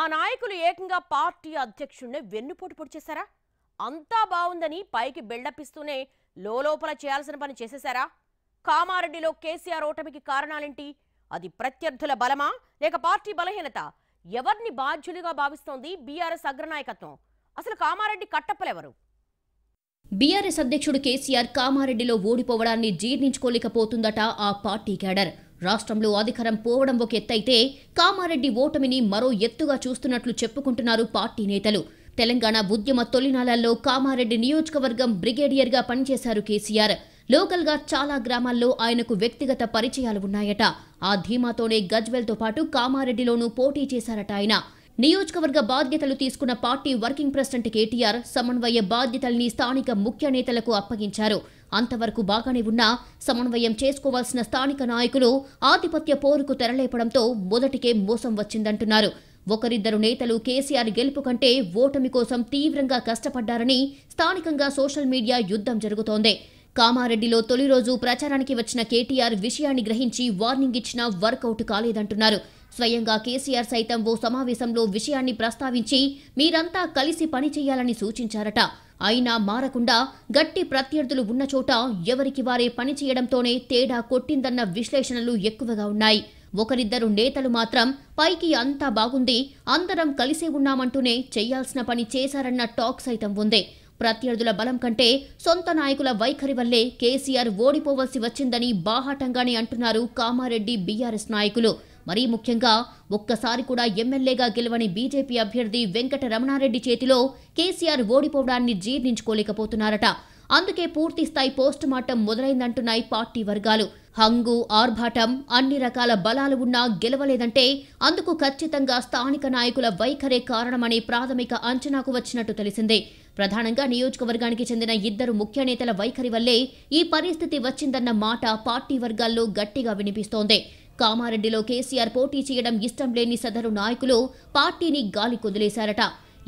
ఆ నాయకులు ఏకంగా పార్టీ అధ్యక్షుడిని వెన్నుపోటు పొడిచేశారా అంతా బాగుందని పైకి బిల్డప్ ఇస్తూనే లోపల చేయాల్సిన పని చేసేశారా కామారెడ్డిలో కేసీఆర్ ఓటమికి కారణాలేంటి అది ప్రత్యర్థుల బలమా లేక పార్టీ బలహీనత ఎవరిని బాధ్యులుగా భావిస్తోంది బీఆర్ఎస్ అగ్రనాయకత్వం అసలు కామారెడ్డి కట్టప్పలెవరు బీఆర్ఎస్ అధ్యక్షుడు కేసీఆర్ కామారెడ్డిలో ఓడిపోవడాన్ని జీర్ణించుకోలేకపోతుందట ఆ పార్టీ క్యాడర్ రాష్ట్రంలో అధికారం పోవడం ఒక ఎత్తైతే కామారెడ్డి ఓటమిని మరో ఎత్తుగా చూస్తున్నట్లు చెప్పుకుంటున్నారు పార్టీ నేతలు తెలంగాణ ఉద్యమ తొలినాళ్లలో కామారెడ్డి నియోజకవర్గం బ్రిగేడియర్గా పనిచేశారు కేసీఆర్ లోకల్గా చాలా గ్రామాల్లో ఆయనకు వ్యక్తిగత పరిచయాలు ఉన్నాయట ఆ ధీమాతోనే గజ్వెల్తో పాటు కామారెడ్డిలోనూ పోటీ చేశారట ఆయన నియోజకవర్గ బాధ్యతలు తీసుకున్న పార్టీ వర్కింగ్ ప్రెసిడెంట్ కేటీఆర్ సమన్వయ బాధ్యతల్ని స్థానిక ముఖ్య నేతలకు అప్పగించారు అంతవరకు బాగానే ఉన్నా సమన్వయం చేసుకోవాల్సిన స్థానిక నాయకులు ఆధిపత్య పోరుకు తెరలేపడంతో మొదటికే మోసం వచ్చిందంటున్నారు ఒకరిద్దరు నేతలు కేసీఆర్ గెలుపు కంటే ఓటమి కోసం తీవ్రంగా కష్టపడ్డారని స్థానికంగా సోషల్ మీడియా యుద్ధం జరుగుతోంది కామారెడ్డిలో తొలి రోజు ప్రచారానికి వచ్చిన కేటీఆర్ విషయాన్ని గ్రహించి వార్నింగ్ ఇచ్చినా వర్కౌట్ కాలేదంటున్నారు స్వయంగా కేసీఆర్ సైతం ఓ సమావేశంలో విషయాన్ని ప్రస్తావించి మీరంతా కలిసి పనిచేయాలని సూచించారట అయినా మారకుండా గట్టి ప్రత్యర్థులు ఉన్న చోట ఎవరికి వారే పనిచేయడంతోనే తేడా కొట్టిందన్న విశ్లేషణలు ఎక్కువగా ఉన్నాయి ఒకరిద్దరు నేతలు మాత్రం పైకి అంతా బాగుంది అందరం కలిసే ఉన్నామంటూనే చేయాల్సిన పని చేశారన్న టాక్ సైతం ఉంది ప్రత్యర్థుల బలం కంటే సొంత నాయకుల వైఖరి వల్లే కేసీఆర్ ఓడిపోవలసి వచ్చిందని బాహాటంగానే అంటున్నారు కామారెడ్డి బీఆర్ఎస్ నాయకులు మరీ ముఖ్యంగా ఒక్కసారి కూడా ఎమ్మెల్యేగా గెలవని బీజేపీ అభ్యర్థి వెంకట రమణారెడ్డి చేతిలో కేసీఆర్ ఓడిపోవడాన్ని జీర్ణించుకోలేకపోతున్నారట అందుకే పూర్తి స్థాయి పోస్ట్ మార్టం మొదలైందంటున్నాయి పార్టీ వర్గాలు హంగు ఆర్భాటం అన్ని రకాల బలాలు ఉన్నా గెలవలేదంటే అందుకు ఖచ్చితంగా స్థానిక నాయకుల వైఖరే కారణమనే ప్రాథమిక అంచనాకు వచ్చినట్టు తెలిసిందే ప్రధానంగా నియోజకవర్గానికి చెందిన ఇద్దరు ముఖ్య నేతల వైఖరి వల్లే ఈ పరిస్థితి వచ్చిందన్న మాట పార్టీ వర్గాల్లో గట్టిగా వినిపిస్తోంది కామారెడ్డిలో కేసీఆర్ పోటీ చేయడం ఇష్టం లేని సదరు నాయకులు పార్టీని గాలి కుదిలేశారట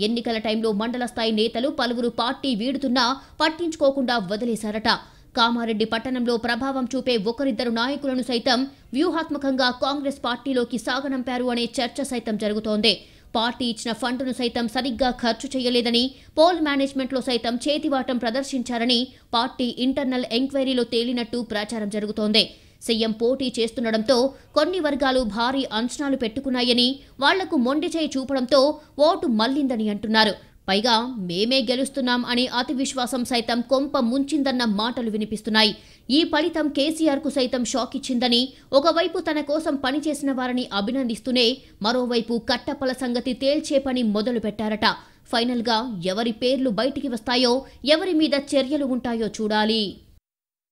ఎన్నికల టైంలో మండల స్థాయి నేతలు పలువురు పార్టీ వీడుతున్నా పట్టించుకోకుండా వదిలేశారట కామారెడ్డి పట్టణంలో ప్రభావం చూపే ఒకరిద్దరు నాయకులను సైతం వ్యూహాత్మకంగా కాంగ్రెస్ పార్టీలోకి సాగనంపారు అనే చర్చ సైతం జరుగుతోంది పార్టీ ఇచ్చిన ఫండ్ను సైతం సరిగ్గా ఖర్చు చేయలేదని పోల్ మేనేజ్మెంట్లో సైతం చేతివాటం ప్రదర్శించారని పార్టీ ఇంటర్నల్ ఎంక్వైరీలో తేలినట్టు ప్రచారం జరుగుతోంది సీఎం పోటీ చేస్తుండడంతో కొన్ని వర్గాలు భారీ అంచనాలు పెట్టుకున్నాయని వాళ్లకు మొండి చేయి చూపడంతో ఓటు మళ్లిందని అంటున్నారు పైగా మేమే గెలుస్తున్నాం అని అతి విశ్వాసం సైతం కొంప ముంచిందన్న మాటలు వినిపిస్తున్నాయి ఈ ఫలితం కేసీఆర్కు సైతం షాక్ ఇచ్చిందని ఒకవైపు తన కోసం పనిచేసిన వారిని అభినందిస్తూనే మరోవైపు కట్టపల సంగతి తేల్చే పని మొదలు పెట్టారట ఫైనల్గా ఎవరి పేర్లు బయటికి వస్తాయో ఎవరి మీద చర్యలు ఉంటాయో చూడాలి